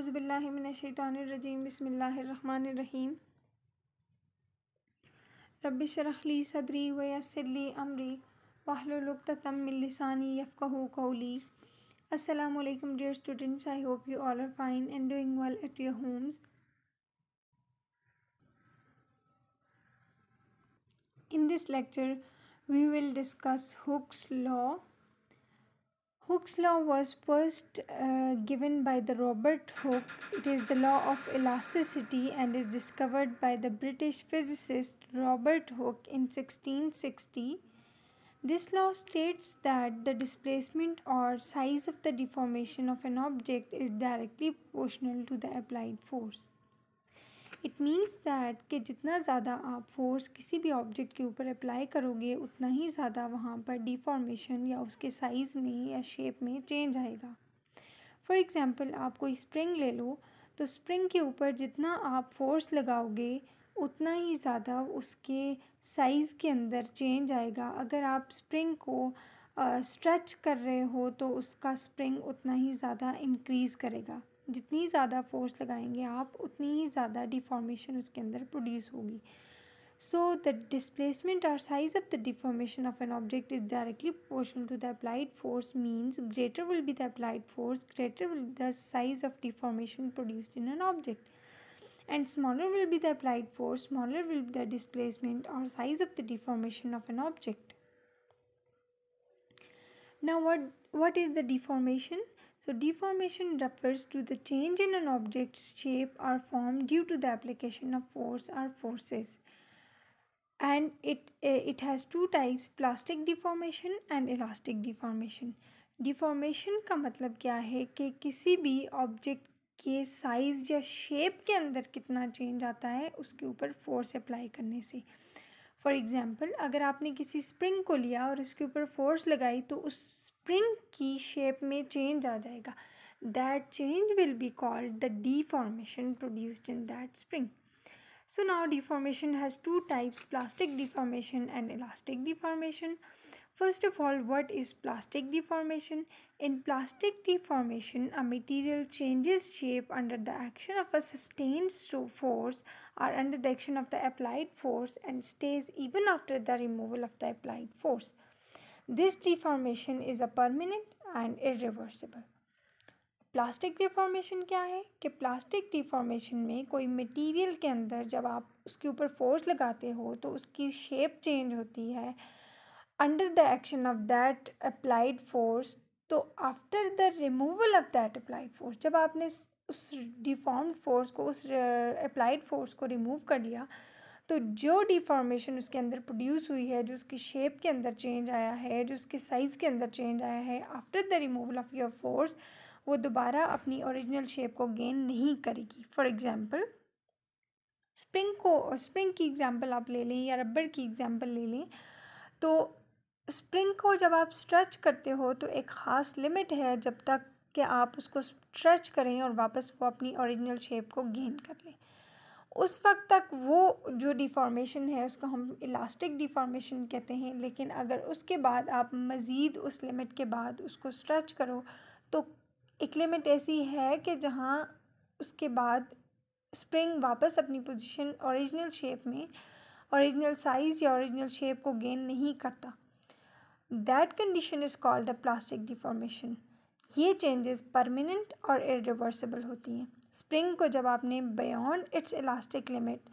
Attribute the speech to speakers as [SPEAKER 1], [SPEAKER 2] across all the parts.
[SPEAKER 1] अज़बिल्लिमिनशैतरजीम बसमीम रबी शरखली सदरी वसली अमरी वाहलुलतमिलसानी यफ़ू कोली असलकम dear students I hope you all are fine and doing well at your homes In this lecture, we will discuss Hooke's law Hooke's law was first uh, given by the Robert Hooke. It is the law of elasticity and is discovered by the British physicist Robert Hooke in 1660. This law states that the displacement or size of the deformation of an object is directly proportional to the applied force. It means that कि जितना ज़्यादा आप force किसी भी object के ऊपर apply करोगे उतना ही ज़्यादा वहाँ पर डिफॉर्मेशन या उसके साइज़ में या शेप में चेंज आएगा फॉर एग्ज़ाम्पल आप कोई स्प्रिंग ले लो तो स्प्रिंग के ऊपर जितना आप फोर्स लगाओगे उतना ही ज़्यादा उसके साइज़ के अंदर चेंज आएगा अगर आप स्प्रिंग को स्ट्रेच कर रहे हो तो उसका स्प्रिंग उतना ही ज़्यादा इंक्रीज़ करेगा जितनी ज़्यादा फोर्स लगाएंगे आप उतनी ही ज़्यादा डिफॉर्मेशन उसके अंदर प्रोड्यूस होगी सो द डिस्प्लेसमेंट और size of the deformation of an object is directly portion to the applied force means greater will be the applied force greater will the size of deformation produced in an object and smaller will be the applied force smaller will the displacement और size of the deformation of an object ना what what is the deformation So deformation refers to the change in an object's shape or form due to the application of force or forces. And it, it has two types plastic deformation and elastic deformation. Deformation का मतलब क्या है कि किसी भी object के size या shape के अंदर कितना चेंज आता है उसके ऊपर फोर्स अप्लाई करने से फॉर एग्ज़ाम्पल अगर आपने किसी स्प्रिंग को लिया और उसके ऊपर फोर्स लगाई तो उस स्प्रिंग की शेप में चेंज आ जाएगा that change will be called the deformation produced in that spring so now deformation has two types plastic deformation and elastic deformation First of all, what is plastic deformation? In plastic deformation, a material changes shape under the action of a sustained force or under the action of the applied force and stays even after the removal of the applied force. This deformation is a permanent and irreversible. Plastic deformation क्या है कि plastic deformation में कोई material के अंदर जब आप उसके ऊपर फोर्स लगाते हो तो उसकी शेप चेंज होती है under the action of that applied force तो after the removal of that applied force जब आपने उस डिफॉर्म फोर्स को उस अप्लाइड uh, फोर्स को रिमूव कर लिया तो जो डिफॉर्मेशन उसके अंदर प्रोड्यूस हुई है जो उसकी शेप के अंदर चेंज आया है जो उसके साइज़ के अंदर चेंज आया है after the removal of your force वो दोबारा अपनी ओरिजिनल शेप को गेन नहीं करेगी फॉर एग्ज़ाम्पल स्प्रिंग को स्प्रिंग की एग्ज़ाम्पल आप ले लें या रबड़ की एग्ज़ाम्पल ले लें तो स्प्रिंग को जब आप स्ट्रेच करते हो तो एक ख़ास लिमिट है जब तक कि आप उसको स्ट्रेच करें और वापस वो अपनी ओरिजिनल शेप को गेन कर लें उस वक्त तक वो जो डिफॉर्मेशन है उसको हम इलास्टिक डिफॉर्मेशन कहते हैं लेकिन अगर उसके बाद आप मज़ीद उस लिमिट के बाद उसको स्ट्रेच करो तो एक लिमिट ऐसी है कि जहाँ उसके बाद स्प्रिंग वापस अपनी पोजीशन ओरिजिनल शेप में ओरिजिनल साइज़ या ओरिजिनल शेप को गेन नहीं करता that condition is called the plastic deformation ये चेंजेस परमानेंट और इरिवर्सिबल होती हैं स्प्रिंग को जब आपने beyond its elastic limit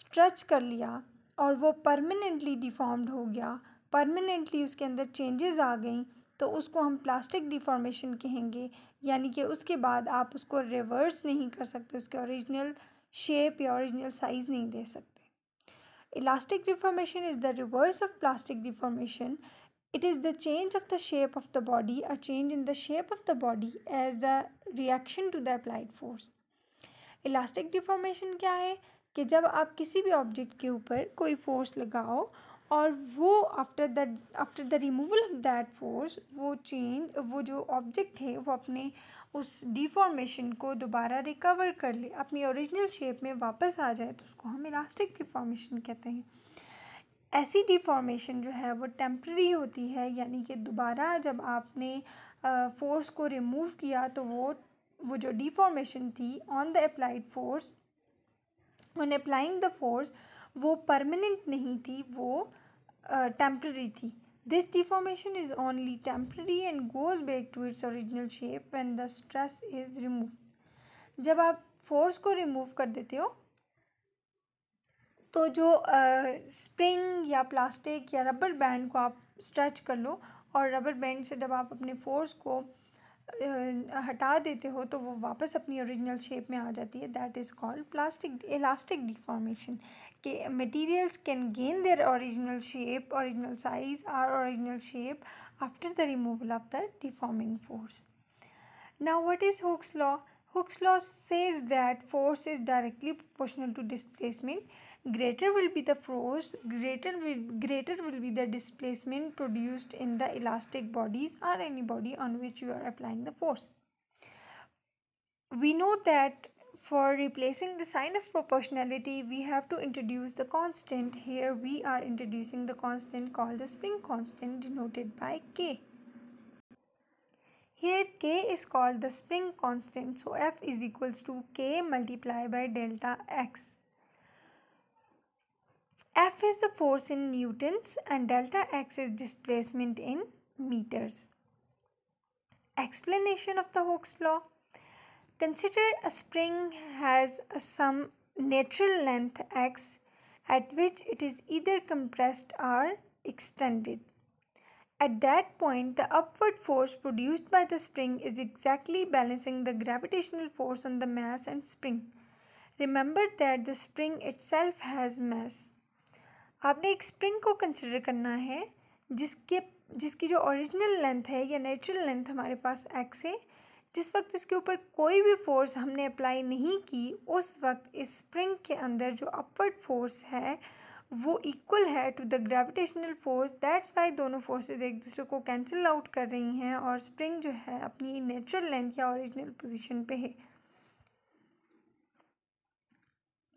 [SPEAKER 1] stretch कर लिया और वो परमानेंटली डिफॉर्म्ड हो गया परमानेंटली उसके अंदर चेंजेस आ गई तो उसको हम प्लास्टिक डिफॉर्मेशन कहेंगे यानी कि उसके बाद आप उसको रिवर्स नहीं कर सकते उसके ओरिजिनल शेप या ओरिजिनल साइज़ नहीं दे सकते Elastic deformation is the reverse of plastic deformation. It is the change of the shape of the body, a change in the shape of the body as the reaction to the applied force. elastic deformation क्या है कि जब आप किसी भी object के ऊपर कोई force लगाओ और वो after the after the removal of that force वो चेंज वो जो ऑब्जेक्ट है वो अपने उस डिफॉर्मेशन को दोबारा रिकवर कर ले अपनी ओरिजिनल शेप में वापस आ जाए तो उसको हम इलास्टिक डिफॉर्मेशन कहते हैं ऐसी डिफॉर्मेशन जो है वो टेम्प्रेरी होती है यानी कि दोबारा जब आपने फोर्स को रिमूव किया तो वो वो जो डिफॉर्मेशन थी on the applied force on applying the force वो परमानेंट नहीं थी वो टेम्प्ररी थी this deformation is only temporary and goes back to its original shape when the stress is remove जब आप फोर्स को रिमूव कर देते हो तो जो स्प्रिंग uh, या प्लास्टिक या रबर बैंड को आप स्ट्रेच कर लो और रबर बैंड से जब आप अपने फोर्स को हटा देते हो तो वो वापस अपनी ओरिजिनल शेप में आ जाती है that is called plastic elastic deformation के materials can gain their original shape original size or original shape after the removal of the deforming force now what is Hooke's law Hooke's law says that force is directly proportional to displacement greater will be the force, greater will, greater will be the displacement produced in the elastic bodies or any body on which you are applying the force. We know that for replacing the sign of proportionality, we have to introduce the constant. Here we are introducing the constant called the spring constant denoted by K. Here K is called the spring constant. So F is equals to K multiplied by delta X. F is the force in newtons and delta x is displacement in meters. Explanation of the Hooke's law. Consider a spring has some natural length x at which it is either compressed or extended. At that point, the upward force produced by the spring is exactly balancing the gravitational force on the mass and spring. Remember that the spring itself has mass. आपने एक spring को consider करना है जिसके जिसकी जो original length है या नेचुरल लेंथ हमारे पास एक्स है जिस वक्त इसके ऊपर कोई भी फोर्स हमने अप्लाई नहीं की उस वक्त इस स्प्रिंग के अंदर जो अपवर्ड फोर्स है वो इक्वल है to the gravitational force that's why दोनों फोर्सेज एक दूसरे को कैंसिल आउट कर रही हैं और स्प्रिंग जो है अपनी नेचुरल लेंथ या ओरिजिनल पोजिशन पे है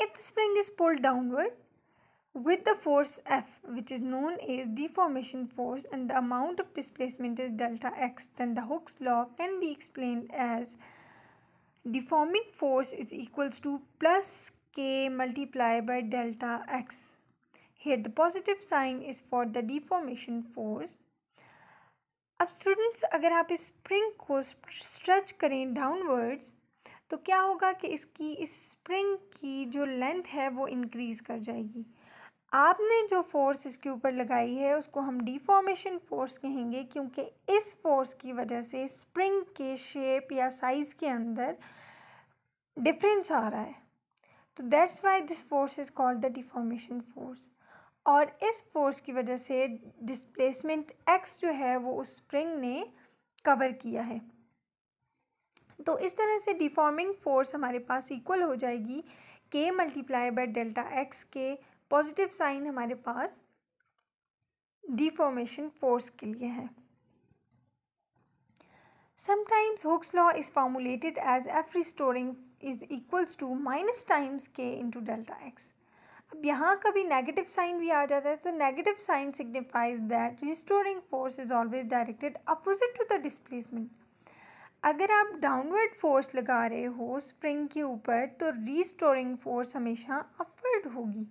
[SPEAKER 1] if the spring is pulled downward with the force F which is known as deformation force and the amount of displacement is delta x then the Hooke's law can be explained as deforming force is equals to plus k multiplied by delta x. Here the positive sign is for the deformation force. अब students अगर आप इस spring को stretch करें downwards तो क्या होगा कि इसकी इस स्प्रिंग की जो लेंथ है वो इंक्रीज़ कर जाएगी आपने जो फ़ोर्स इसके ऊपर लगाई है उसको हम डिफॉर्मेशन फ़ोर्स कहेंगे क्योंकि इस फोर्स की वजह से स्प्रिंग के शेप या साइज़ के अंदर डिफरेंस आ रहा है तो that's why this force is called the deformation force और इस फोर्स की वजह से डिस्प्लेसमेंट एक्स जो है वो उस स्प्रिंग ने कवर किया है तो इस तरह से डिफॉर्मिंग फोर्स हमारे पास इक्वल हो जाएगी k multiply by delta x के पॉजिटिव साइन हमारे पास डिफॉर्मेशन फोर्स के लिए है sometimes Hooke's law is formulated as F restoring is equals to minus times k into delta x अब यहाँ कभी नेगेटिव साइन भी आ जाता है तो negative sign signifies that restoring force is always directed opposite to the displacement अगर आप downward force लगा रहे हो स्प्रिंग के ऊपर तो रीस्टोरिंग फोर्स हमेशा अपवर्ड होगी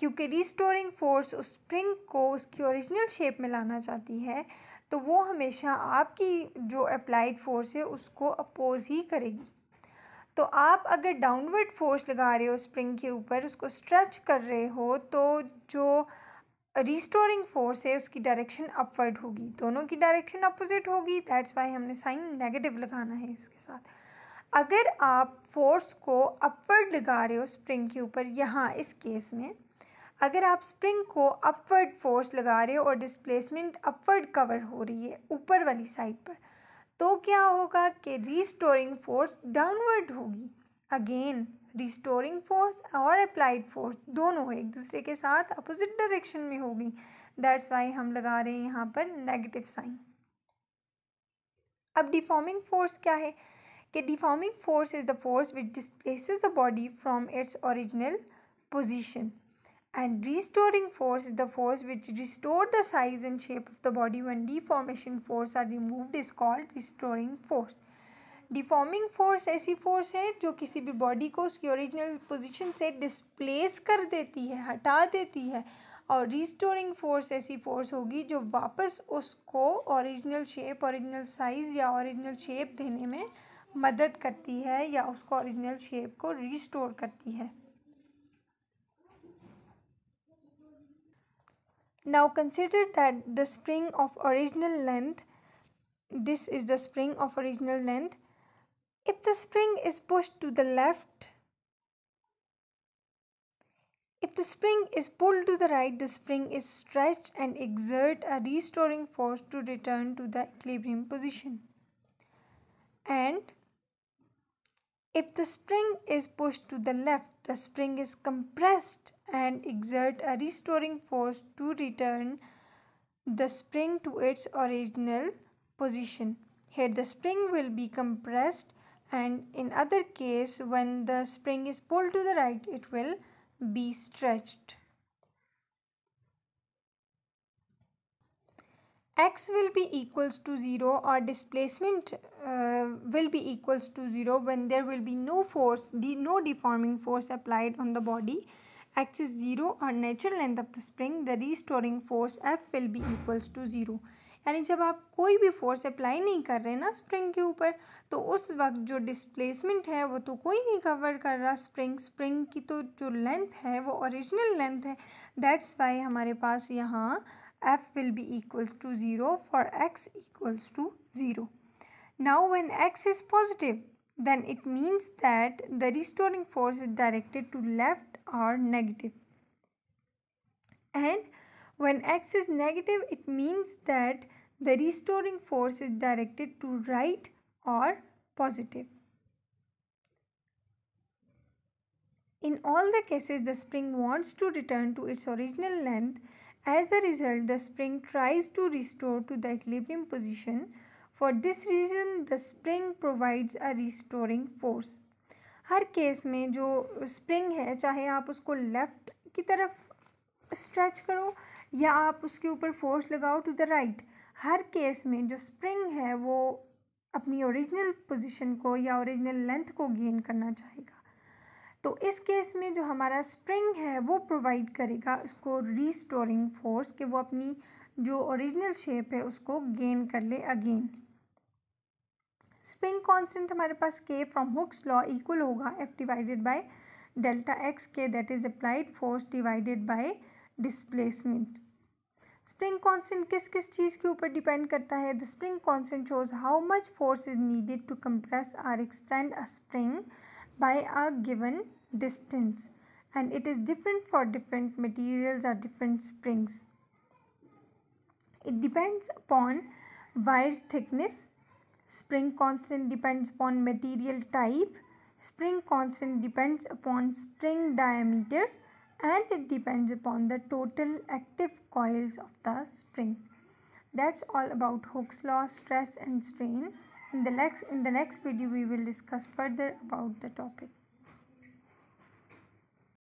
[SPEAKER 1] क्योंकि रिस्टोरिंग फोर्स उस स्प्रिंग को उसकी ओरिजिनल शेप में लाना चाहती है तो वो हमेशा आपकी जो अप्लाइड फोर्स है उसको अपोज ही करेगी तो आप अगर डाउनवर्ड फोर्स लगा रहे हो स्प्रिंग के ऊपर उसको स्ट्रेच कर रहे हो तो जो रिस्टोरिंग फोर्स है उसकी डायरेक्शन अपवर्ड होगी दोनों की डायरेक्शन अपोजिट होगी दैट्स वाई हमने साइन नेगेटिव लगाना है इसके साथ अगर आप फोर्स को अपवर्ड लगा रहे हो स्प्रिंग के ऊपर यहाँ इस केस में अगर आप स्प्रिंग को अपवर्ड फोर्स लगा रहे हो और डिस्प्लेसमेंट अपवर्ड कवर हो रही है ऊपर वाली साइड पर तो क्या होगा कि रिस्टोरिंग फोर्स डाउनवर्ड होगी अगेन रिस्टोरिंग फोर्स और अप्लाइड फोर्स दोनों एक दूसरे के साथ अपोजिट डायरेक्शन में होगी दैट्स वाई हम लगा रहे हैं यहाँ पर नेगेटिव साइन अब डिफॉर्मिंग फोर्स क्या है कि deforming force is the force which displaces a body from its original position and restoring force is the force which restores the size and shape of the body when deformation force are removed is called restoring force deforming force ऐसी force है जो किसी भी body को उसकी original position से displace कर देती है हटा देती है और रिस्टोरिंग फोर्स ऐसी फोर्स होगी जो वापस उसको ओरिजिनल शेप ओरिजिनल साइज़ या ओरिजिनल शेप देने में मदद करती है या उसको ओरिजिनल शेप को रिस्टोर करती है Now consider that the spring of original length, this is the spring of original length. If the spring is pushed to the left, if the spring is pulled to the right, the spring is stretched and exert a restoring force to return to the equilibrium position. And if the spring is pushed to the left, the spring is compressed and exert a restoring force to return the spring to its original position. Here the spring will be compressed and in other case when the spring is pulled to the right it will be stretched. x will be equals to 0 or displacement uh, will be equals to 0 when there will be no force, no deforming force applied on the body x is 0 और natural length of the spring the restoring force F will be equals to zero यानी जब आप कोई भी force apply नहीं कर रहे ना स्प्रिंग के ऊपर तो उस वक्त जो डिस्प्लेसमेंट है वो तो कोई नहीं कवर कर रहा स्प्रिंग स्प्रिंग की तो जो लेंथ है वो ओरिजिनल लेंथ है दैट्स वाई हमारे पास यहाँ f will be equals to 0 for x equals to 0. Now when x is positive then it means that the restoring force is directed to left are negative and when x is negative it means that the restoring force is directed to right or positive. In all the cases the spring wants to return to its original length as a result the spring tries to restore to the equilibrium position. For this reason the spring provides a restoring force. हर case में जो spring है चाहे आप उसको left की तरफ stretch करो या आप उसके ऊपर फोर्स लगाओ टू द राइट हर केस में जो स्प्रिंग है वो अपनी ओरिजिनल पोजीशन को या ओरिजिनल लेंथ को गेन करना चाहेगा तो इस केस में जो हमारा स्प्रिंग है वो प्रोवाइड करेगा उसको रीस्टोरिंग फोर्स कि वो अपनी जो ओरिजिनल शेप है उसको गेन कर ले अगेन स्प्रिंग कांस्टेंट हमारे पास k from Hooke's law equal होगा F divided by delta x k that is applied force divided by displacement spring constant किस किस चीज़ के ऊपर डिपेंड करता है the spring constant shows how much force is needed to compress or extend a spring by a given distance and it is different for different materials or different springs it depends upon wire's thickness Spring constant depends upon material type. Spring constant depends upon spring diameters and it depends upon the total active coils of the spring. That's all about Hooke's law, stress and strain. In the next, in the next video, we will discuss further about the topic.